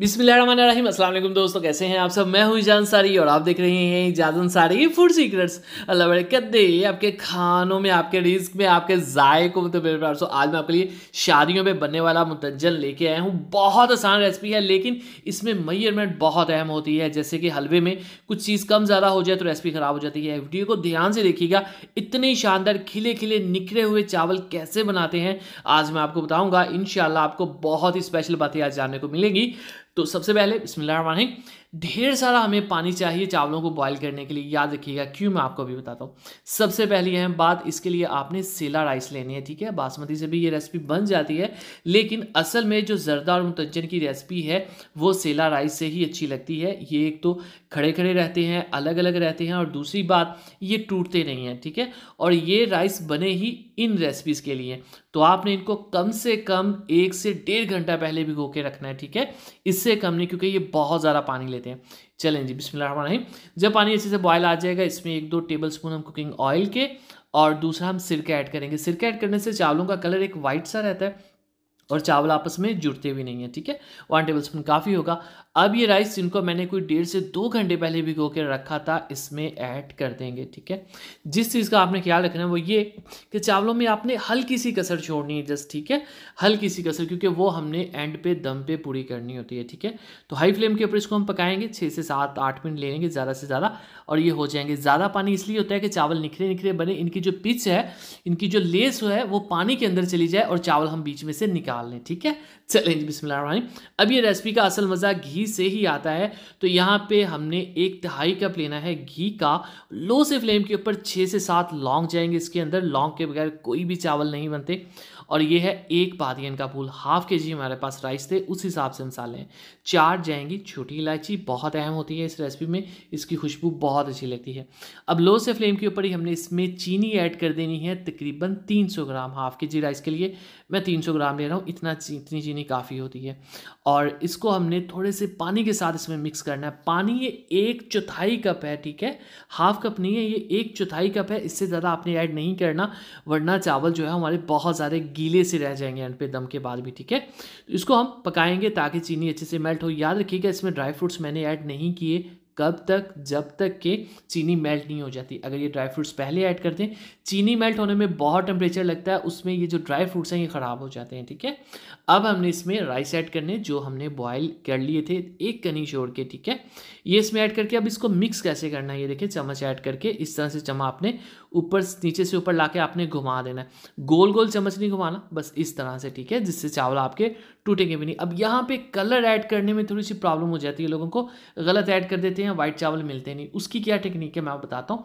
बिस्मिल्लाम असलम दोस्तों कैसे हैं आप सब मैं हूं ईजान सारी और आप देख रहे हैं ईजाजन सारी फूड सीक्रेट्स अल्लाह बरकत दे आपके खानों में आपके रिस्क में आपके जायकों में तो मेरे सो आज मैं आपके लिए शादियों में बनने वाला मुतंजन लेके आया हूँ बहुत आसान रेसिपी है लेकिन इसमें मेयरमेंट बहुत अहम होती है जैसे कि हलवे में कुछ चीज़ कम ज़्यादा हो जाए तो रेसिपी ख़राब हो जाती है वीडियो को ध्यान से देखिएगा इतने शानदार खिले खिले निखरे हुए चावल कैसे बनाते हैं आज मैं आपको बताऊँगा इन आपको बहुत ही स्पेशल बातें आज जानने को मिलेंगी तो सबसे पहले बिस्मिल्लाह रहमान ढेर सारा हमें पानी चाहिए चावलों को बॉईल करने के लिए याद रखिएगा क्यों मैं आपको अभी बताता हूँ सबसे पहली अहम बात इसके लिए आपने सेला राइस लेनी है ठीक है बासमती से भी ये रेसिपी बन जाती है लेकिन असल में जो जरदा और मुतजन की रेसिपी है वो सेला राइस से ही अच्छी लगती है ये एक तो खड़े खड़े रहते हैं अलग अलग रहते हैं और दूसरी बात ये टूटते नहीं हैं ठीक है और ये राइस बने ही इन रेसिपीज़ के लिए तो आपने इनको कम से कम एक से डेढ़ घंटा पहले भिगो के रखना है ठीक है इससे कम नहीं क्योंकि ये बहुत ज़्यादा पानी ले लेते हैं चलें जी बिस्मिल्लाह जब पानी अच्छे से बॉयल आ जाएगा इसमें एक दो टेबल स्पून हम कुकिंग ऑयल के और दूसरा हम सिरका ऐड करेंगे सिरका ऐड करने से चावलों का कलर एक वाइट सा रहता है और चावल आपस में जुड़ते भी नहीं है ठीक है वन टेबल स्पून काफ़ी होगा अब ये राइस जिनको मैंने कोई डेढ़ से दो घंटे पहले भिगो के रखा था इसमें ऐड कर देंगे ठीक है जिस चीज़ का आपने ख्याल रखना है वो ये कि चावलों में आपने हल्की सी कसर छोड़नी है जस्ट ठीक है हल्की सी कसर क्योंकि वो हमने एंड पे दम पे पूरी करनी होती है ठीक है तो हाई फ्लेम के ऊपर इसको हम पकाएंगे छः से सात आठ मिनट लेंगे ज़्यादा से ज़्यादा और ये हो जाएंगे ज़्यादा पानी इसलिए होता है कि चावल निखरे निखरे बने इनकी जो पिच है इनकी जो लेस है वो पानी के अंदर चली जाए और चावल हम बीच में से निकाल लें ठीक है चलें बिस्मिल अब ये रेसिपी का असल मज़ा घी घी से ही आता है तो यहाँ पे हमने एक तिहाई कप लेना है घी का लो से फ्लेम के ऊपर छः से सात लौंग जाएंगे इसके अंदर लौंग के बगैर कोई भी चावल नहीं बनते और ये है एक पातियन का फूल हाफ के जी हमारे पास राइस थे उस हिसाब से मसाले चार जाएंगी छोटी इलायची बहुत अहम होती है इस रेसिपी में इसकी खुशबू बहुत अच्छी लगती है अब लो से फ्लेम के ऊपर ही हमने इसमें चीनी ऐड कर देनी है तकरीबन 300 ग्राम हाफ के जी राइस के लिए मैं 300 ग्राम ले रहा हूँ इतना इतनी चीनी काफ़ी होती है और इसको हमने थोड़े से पानी के साथ इसमें मिक्स करना है पानी ये एक चौथाई कप है ठीक है हाफ कप नहीं है ये एक चौथाई कप है इससे ज़्यादा आपने ऐड नहीं करना वरना चावल जो है हमारे बहुत ज़्यादा गीले से रह जाएंगे एंड पे दम के बाद भी ठीक है तो इसको हम पकाएंगे ताकि चीनी अच्छे से मेल्ट हो याद रखिएगा इसमें ड्राई फ्रूट्स मैंने ऐड नहीं किए कब तक जब तक कि चीनी मेल्ट नहीं हो जाती अगर ये ड्राई फ्रूट्स पहले ऐड कर दें चीनी मेल्ट होने में बहुत टेम्परेचर लगता है उसमें ये जो ड्राई फ्रूट्स हैं ये ख़राब हो जाते हैं ठीक है अब हमने इसमें राइस ऐड करने जो हमने बॉयल कर लिए थे एक कनी छोड़ के ठीक है ये इसमें ऐड करके अब इसको मिक्स कैसे करना है ये देखिए चम्मच ऐड करके इस तरह से चमा आपने ऊपर नीचे से ऊपर ला आपने घुमा देना है गोल गोल चम्मच नहीं घुमाना बस इस तरह से ठीक है जिससे चावल आपके टूटेंगे भी नहीं अब यहाँ पे कलर ऐड करने में थोड़ी सी प्रॉब्लम हो जाती है लोगों को गलत ऐड कर देते हैं वाइट चावल मिलते नहीं उसकी क्या टेक्निक है मैं आपको बताता हूँ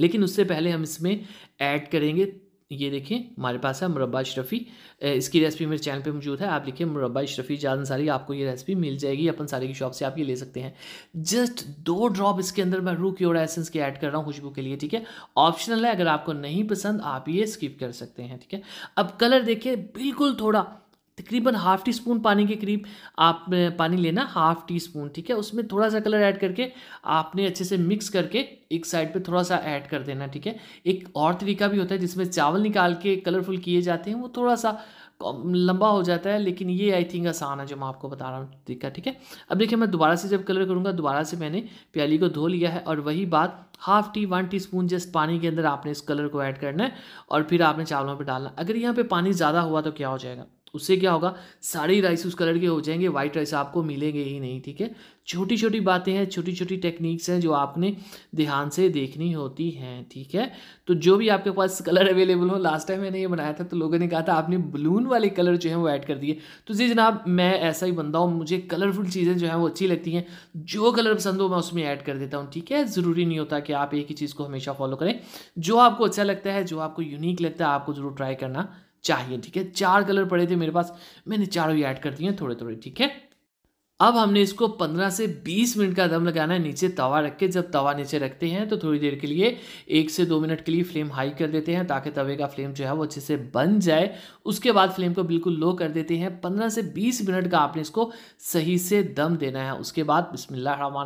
लेकिन उससे पहले हम इसमें ऐड करेंगे ये देखें हमारे पास है मुरबा शरफ़ी इसकी रेसिपी मेरे चैनल पे मौजूद है आप लिखिए मुरबा शरफ़ी जान सारी आपको ये रेसिपी मिल जाएगी अपन सारी की शॉप से आप ये ले सकते हैं जस्ट दो ड्रॉप इसके अंदर मैं रू क्योरा एसेंस के ऐड कर रहा हूँ खुशबू के लिए ठीक है ऑप्शनल है अगर आपको नहीं पसंद आप ये स्किप कर सकते हैं ठीक है अब कलर देखिए बिल्कुल थोड़ा तकरीबन हाफ टी स्पून पानी के करीब आप पानी लेना हाफ टी स्पून ठीक है उसमें थोड़ा सा कलर ऐड करके आपने अच्छे से मिक्स करके एक साइड पे थोड़ा सा ऐड कर देना ठीक है एक और तरीका भी होता है जिसमें चावल निकाल के कलरफुल किए जाते हैं वो थोड़ा सा लंबा हो जाता है लेकिन ये आई थिंक आसान है जो मैं आपको बता रहा हूँ तरीका ठीक है अब देखिए मैं दोबारा से जब कलर करूँगा दोबारा से मैंने प्याली को धो लिया है और वही बात half tea one teaspoon just पानी के अंदर आपने इस कलर को ऐड करना है और फिर आपने चावलों पर डालना अगर यहाँ पर पानी ज़्यादा हुआ तो क्या हो जाएगा उससे क्या होगा सारी राइस उस कलर के हो जाएंगे वाइट राइस आपको मिलेंगे ही नहीं ठीक है छोटी छोटी बातें हैं छोटी छोटी टेक्निक्स हैं जो आपने ध्यान से देखनी होती हैं ठीक है तो जो भी आपके पास कलर अवेलेबल हो लास्ट टाइम मैंने ये बनाया था तो लोगों ने कहा था आपने ब्लून वाले कलर जो है वो ऐड कर दिए तो जी जनाब मैं ऐसा ही बंदा हूँ मुझे कलरफुल चीज़ें जो हैं वो अच्छी लगती हैं जो कलर पसंद हो मैं उसमें ऐड कर देता हूँ ठीक है ज़रूरी नहीं होता कि आप एक ही चीज़ को हमेशा फॉलो करें जो आपको अच्छा लगता है जो आपको यूनिक लगता है आपको ज़रूर ट्राई करना चाहिए ठीक है चार कलर पड़े थे मेरे पास मैंने चारों ही ऐड कर दिए थोड़े थोड़े ठीक है अब हमने इसको 15 से 20 मिनट का दम लगाना है नीचे तवा रख के जब तवा नीचे रखते हैं तो थोड़ी देर के लिए एक से दो मिनट के लिए फ्लेम हाई कर देते हैं ताकि तवे का फ्लेम जो है वो अच्छे से बन जाए उसके बाद फ्लेम को बिल्कुल लो कर देते हैं 15 से 20 मिनट का आपने इसको सही से दम देना है उसके बाद बिस्मिल्लाम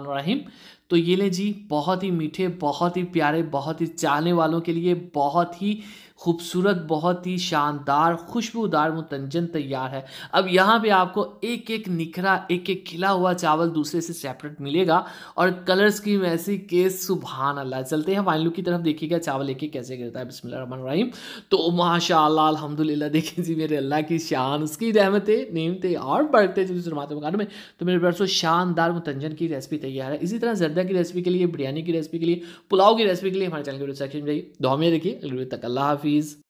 तो ये ले जी बहुत ही मीठे बहुत ही प्यारे बहुत ही चाहने वालों के लिए बहुत ही खूबसूरत बहुत ही शानदार खुशबूदार मुतंजन तैयार है अब यहाँ पे आपको एक एक निखरा एक एक खिला हुआ चावल दूसरे से सेपरेट मिलेगा और कलर्स की वैसी के सुबहान अल्लाह चलते हैं वाइनलू की तरफ देखिएगा चावल एक एक कैसे गिरता है बिस्मिल रही तो माशा अलहमदिल्ला देखिए जी मेरे अल्लाह की शान उसकी रहमतें नीमते और बढ़ते जो सुरमाते में तो मेरे बरसों शानदार मुतंजन की रेसिपी तैयार है इसी तरह जर्दा पिज़्ज़ा की रेसिपी के लिए बिरयानी की रेसिपी के लिए पुलाव की रेसिपी के लिए हमारे चैनल के सेक्शन में जाइए दो हमें देखिए अगले तक अल्लाह हाफिज़